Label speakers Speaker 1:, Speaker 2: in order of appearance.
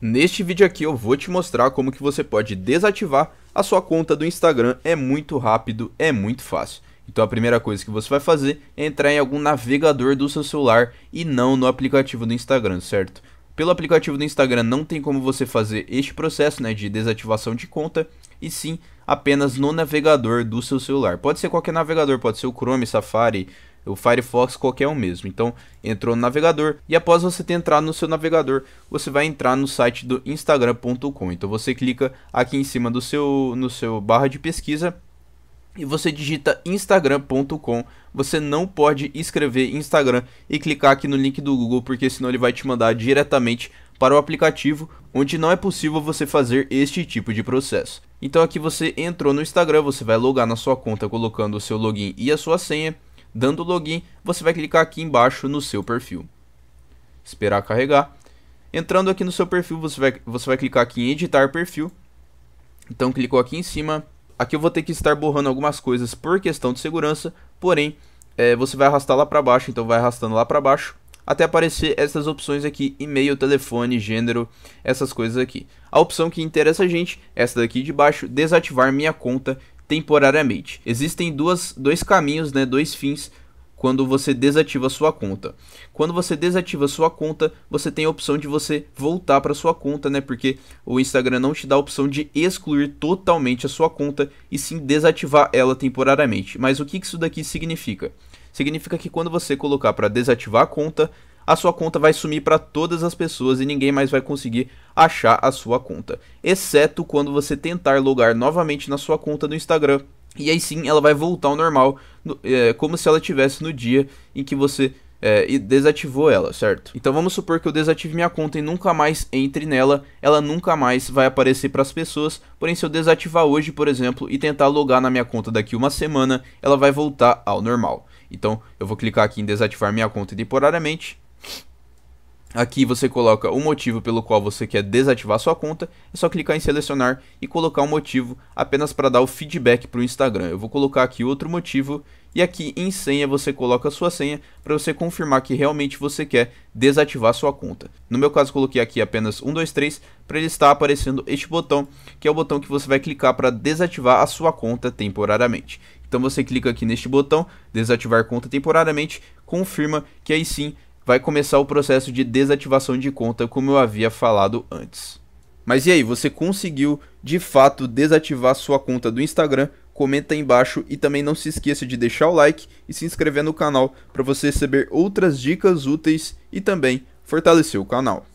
Speaker 1: Neste vídeo aqui eu vou te mostrar como que você pode desativar a sua conta do Instagram, é muito rápido, é muito fácil. Então a primeira coisa que você vai fazer é entrar em algum navegador do seu celular e não no aplicativo do Instagram, certo? Pelo aplicativo do Instagram não tem como você fazer este processo né, de desativação de conta, e sim apenas no navegador do seu celular. Pode ser qualquer navegador, pode ser o Chrome, Safari, o Firefox, qualquer um mesmo. Então, entrou no navegador e após você ter entrado no seu navegador, você vai entrar no site do instagram.com. Então você clica aqui em cima do seu no seu barra de pesquisa e você digita instagram.com. Você não pode escrever Instagram e clicar aqui no link do Google, porque senão ele vai te mandar diretamente para o aplicativo, onde não é possível você fazer este tipo de processo. Então aqui você entrou no Instagram, você vai logar na sua conta colocando o seu login e a sua senha. Dando login, você vai clicar aqui embaixo no seu perfil. Esperar carregar. Entrando aqui no seu perfil, você vai, você vai clicar aqui em editar perfil. Então clicou aqui em cima, Aqui eu vou ter que estar borrando algumas coisas por questão de segurança, porém é, você vai arrastar lá para baixo, então vai arrastando lá para baixo até aparecer essas opções aqui, e-mail, telefone, gênero, essas coisas aqui. A opção que interessa a gente, é essa daqui de baixo, desativar minha conta temporariamente. Existem duas, dois caminhos, né, dois fins quando você desativa sua conta. Quando você desativa sua conta, você tem a opção de você voltar para sua conta, né? Porque o Instagram não te dá a opção de excluir totalmente a sua conta e sim desativar ela temporariamente. Mas o que isso daqui significa? Significa que quando você colocar para desativar a conta, a sua conta vai sumir para todas as pessoas e ninguém mais vai conseguir achar a sua conta, exceto quando você tentar logar novamente na sua conta no Instagram e aí sim ela vai voltar ao normal, no, é, como se ela tivesse no dia em que você é, desativou ela, certo? Então vamos supor que eu desative minha conta e nunca mais entre nela, ela nunca mais vai aparecer para as pessoas. Porém, se eu desativar hoje, por exemplo, e tentar logar na minha conta daqui uma semana, ela vai voltar ao normal. Então eu vou clicar aqui em desativar minha conta temporariamente Aqui você coloca o motivo pelo qual você quer desativar sua conta, é só clicar em selecionar e colocar o um motivo apenas para dar o feedback para o Instagram. Eu vou colocar aqui outro motivo e aqui em senha você coloca a sua senha para você confirmar que realmente você quer desativar sua conta. No meu caso coloquei aqui apenas 123 para ele estar aparecendo este botão, que é o botão que você vai clicar para desativar a sua conta temporariamente. Então você clica aqui neste botão, desativar conta temporariamente, confirma que aí sim vai começar o processo de desativação de conta, como eu havia falado antes. Mas e aí, você conseguiu de fato desativar sua conta do Instagram? Comenta aí embaixo e também não se esqueça de deixar o like e se inscrever no canal para você receber outras dicas úteis e também fortalecer o canal.